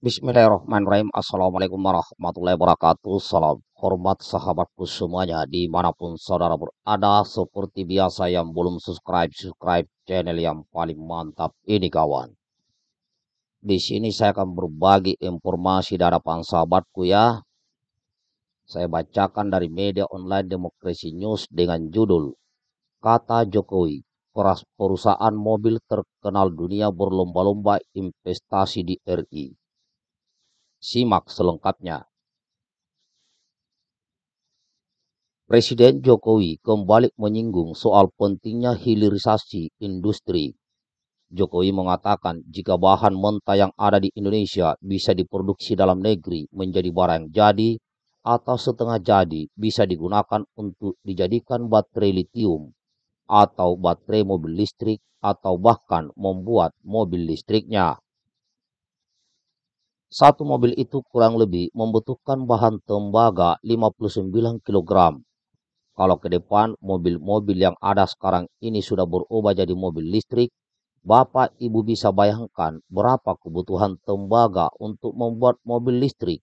Bismillahirrahmanirrahim. Assalamualaikum warahmatullahi wabarakatuh. Salam hormat sahabatku semuanya dimanapun saudara berada. Seperti biasa yang belum subscribe, subscribe channel yang paling mantap ini kawan. Di sini saya akan berbagi informasi darapan sahabatku ya. Saya bacakan dari media online Demokrasi News dengan judul Kata Jokowi, perusahaan mobil terkenal dunia berlomba-lomba investasi di RI Simak selengkapnya. Presiden Jokowi kembali menyinggung soal pentingnya hilirisasi industri. Jokowi mengatakan jika bahan mentah yang ada di Indonesia bisa diproduksi dalam negeri menjadi barang jadi atau setengah jadi bisa digunakan untuk dijadikan baterai litium atau baterai mobil listrik atau bahkan membuat mobil listriknya. Satu mobil itu kurang lebih membutuhkan bahan tembaga 59 kg. Kalau ke depan mobil-mobil yang ada sekarang ini sudah berubah jadi mobil listrik, Bapak Ibu bisa bayangkan berapa kebutuhan tembaga untuk membuat mobil listrik.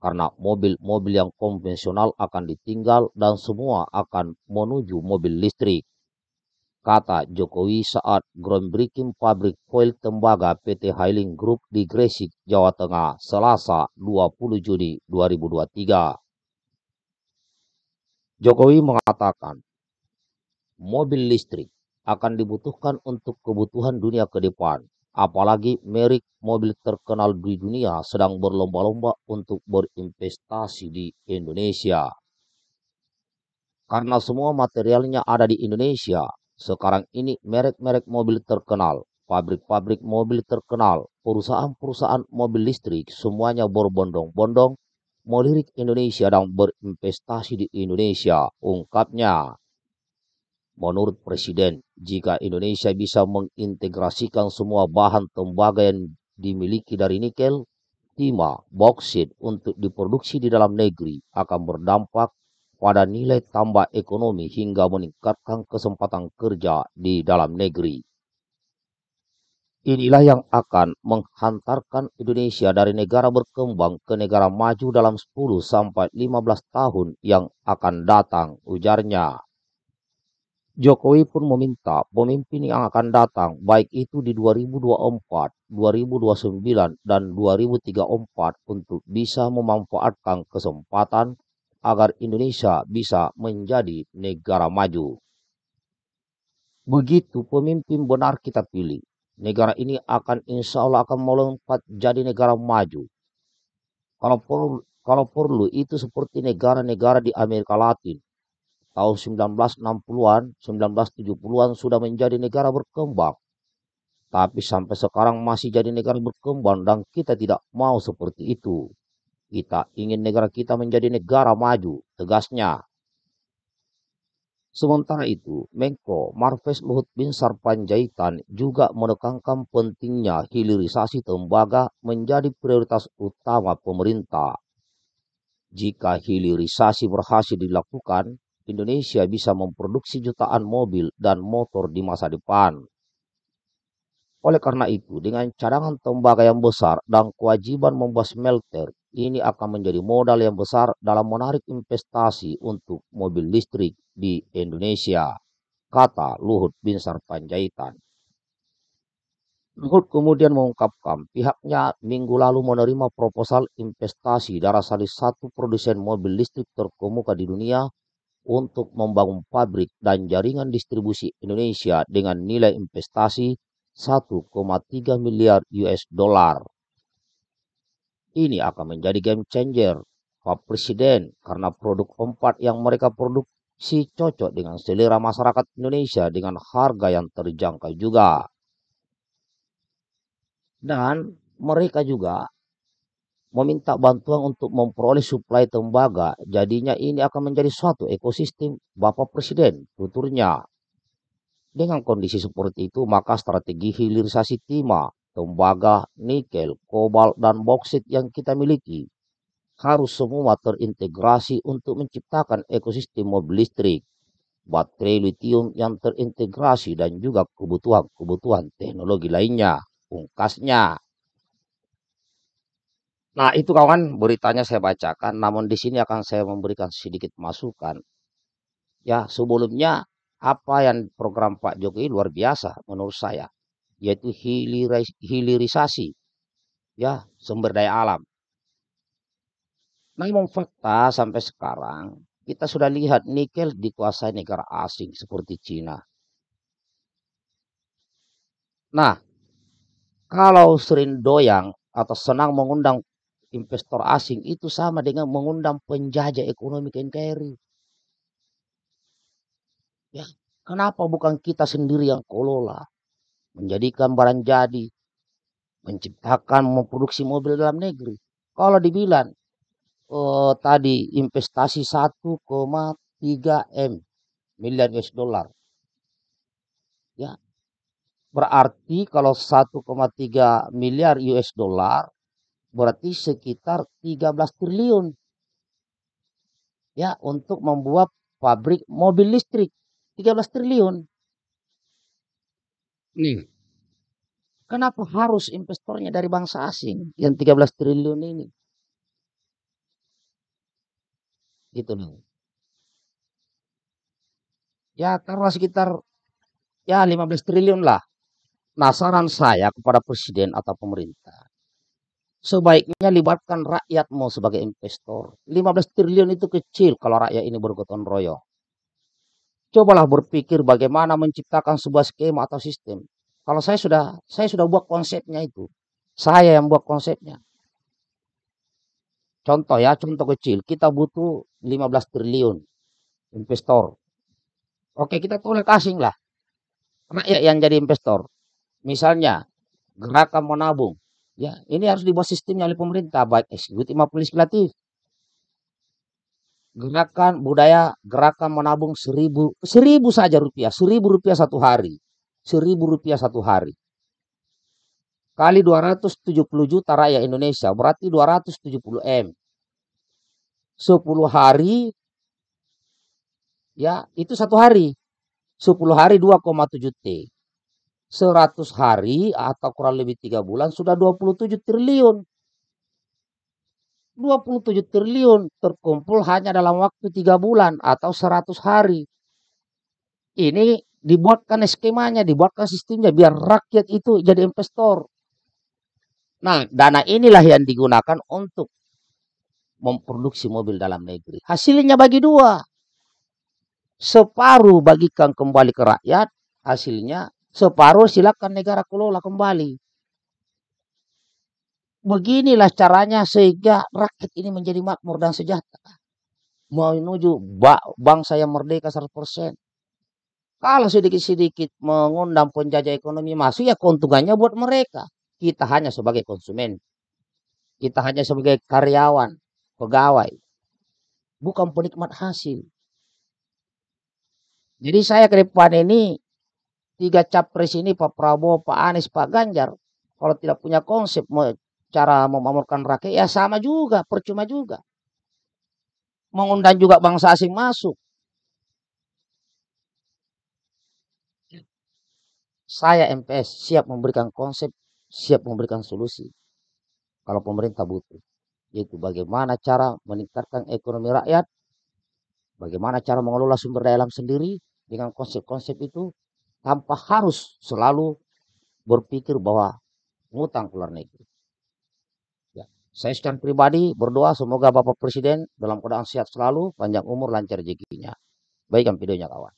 Karena mobil-mobil yang konvensional akan ditinggal dan semua akan menuju mobil listrik kata Jokowi saat groundbreaking pabrik foil tembaga PT Hailing Group di Gresik, Jawa Tengah, Selasa 20 Juni 2023. Jokowi mengatakan, mobil listrik akan dibutuhkan untuk kebutuhan dunia ke depan, apalagi merek mobil terkenal di dunia sedang berlomba-lomba untuk berinvestasi di Indonesia. Karena semua materialnya ada di Indonesia, sekarang ini merek-merek mobil terkenal, pabrik-pabrik mobil terkenal, perusahaan-perusahaan mobil listrik semuanya berbondong-bondong melirik Indonesia dan berinvestasi di Indonesia, ungkapnya. Menurut Presiden, jika Indonesia bisa mengintegrasikan semua bahan tembaga yang dimiliki dari nikel, timah, boksit untuk diproduksi di dalam negeri akan berdampak pada nilai tambah ekonomi hingga meningkatkan kesempatan kerja di dalam negeri. Inilah yang akan menghantarkan Indonesia dari negara berkembang ke negara maju dalam 10 sampai 15 tahun yang akan datang, ujarnya. Jokowi pun meminta pemimpin yang akan datang, baik itu di 2024, 2029, dan 2034 untuk bisa memanfaatkan kesempatan agar Indonesia bisa menjadi negara maju. Begitu pemimpin benar kita pilih, negara ini akan insya Allah akan melompat jadi negara maju. Kalau perlu, kalau perlu itu seperti negara-negara di Amerika Latin. Tahun 1960-an, 1970-an sudah menjadi negara berkembang. Tapi sampai sekarang masih jadi negara berkembang dan kita tidak mau seperti itu. Kita ingin negara kita menjadi negara maju, tegasnya. Sementara itu, Menko Marves Luhut Bin Sarpanjaitan juga menekankan pentingnya hilirisasi tembaga menjadi prioritas utama pemerintah. Jika hilirisasi berhasil dilakukan, Indonesia bisa memproduksi jutaan mobil dan motor di masa depan. Oleh karena itu, dengan cadangan tembaga yang besar dan kewajiban membuat smelter, ini akan menjadi modal yang besar dalam menarik investasi untuk mobil listrik di Indonesia, kata Luhut Binsar Panjaitan. Luhut kemudian mengungkapkan pihaknya minggu lalu menerima proposal investasi dari salah satu produsen mobil listrik terkemuka di dunia untuk membangun pabrik dan jaringan distribusi Indonesia dengan nilai investasi 1,3 miliar US dollar. Ini akan menjadi game changer Pak Presiden karena produk empat yang mereka produksi cocok dengan selera masyarakat Indonesia dengan harga yang terjangkau juga. Dan mereka juga meminta bantuan untuk memperoleh suplai tembaga. Jadinya ini akan menjadi suatu ekosistem Bapak Presiden tuturnya. Dengan kondisi seperti itu, maka strategi hilirisasi timah tembaga, nikel, kobalt, dan boksit yang kita miliki harus semua terintegrasi untuk menciptakan ekosistem mobil listrik, baterai lithium yang terintegrasi dan juga kebutuhan-kebutuhan teknologi lainnya, pungkasnya. Nah itu kawan beritanya saya bacakan, namun di sini akan saya memberikan sedikit masukan. Ya sebelumnya apa yang program Pak Jokowi luar biasa menurut saya yaitu hilirisasi ya sumber daya alam. Namun fakta sampai sekarang kita sudah lihat nikel dikuasai negara asing seperti Cina. Nah, kalau sering doyang atau senang mengundang investor asing itu sama dengan mengundang penjajah ekonomi ke NKRI. Ya, kenapa bukan kita sendiri yang kelola? menjadikan barang jadi, menciptakan, memproduksi mobil dalam negeri. Kalau dibilang oh, tadi investasi 1,3 m miliar US dollar, ya berarti kalau 1,3 miliar US dollar berarti sekitar 13 triliun ya untuk membuat pabrik mobil listrik 13 triliun Nih. Kenapa harus investornya dari bangsa asing yang 13 triliun ini? Gitu loh. Ya karena sekitar ya 15 triliun lah. Nah saran saya kepada presiden atau pemerintah. Sebaiknya libatkan rakyatmu sebagai investor. 15 triliun itu kecil kalau rakyat ini bergotong royong cobalah berpikir bagaimana menciptakan sebuah skema atau sistem. Kalau saya sudah saya sudah buat konsepnya itu. Saya yang buat konsepnya. Contoh ya, contoh kecil. Kita butuh 15 triliun investor. Oke, kita tolak asing lah. Rakyat yang jadi investor. Misalnya, gerakan menabung. Ya, ini harus dibuat sistemnya oleh pemerintah, baik eksekutif eh, maupun legislatif gerakan budaya gerakan menabung seribu, seribu saja rupiah, seribu rupiah satu hari, seribu rupiah satu hari. Kali 270 juta rakyat Indonesia berarti 270 M. 10 hari ya itu satu hari. 10 hari 2,7 T. 100 hari atau kurang lebih tiga bulan sudah 27 triliun. 27 triliun terkumpul hanya dalam waktu tiga bulan atau 100 hari. Ini dibuatkan skemanya, dibuatkan sistemnya biar rakyat itu jadi investor. Nah, dana inilah yang digunakan untuk memproduksi mobil dalam negeri. Hasilnya bagi dua. Separuh bagikan kembali ke rakyat, hasilnya separuh silakan negara kelola kembali. Beginilah caranya sehingga rakyat ini menjadi makmur dan sejahtera. Mau menuju bangsa yang merdeka 100%. Kalau sedikit-sedikit mengundang penjajah ekonomi masuk ya keuntungannya buat mereka. Kita hanya sebagai konsumen. Kita hanya sebagai karyawan, pegawai. Bukan penikmat hasil. Jadi saya ke depan ini tiga capres ini Pak Prabowo, Pak Anies, Pak Ganjar kalau tidak punya konsep cara memakmurkan rakyat ya sama juga, percuma juga. Mengundang juga bangsa asing masuk. Saya MPS siap memberikan konsep, siap memberikan solusi. Kalau pemerintah butuh. Yaitu bagaimana cara meningkatkan ekonomi rakyat. Bagaimana cara mengelola sumber daya alam sendiri. Dengan konsep-konsep itu. Tanpa harus selalu berpikir bahwa ngutang keluar negeri. Saya secara pribadi berdoa semoga Bapak Presiden dalam keadaan sehat selalu, panjang umur, lancar rezekinya. Baikkan videonya kawan.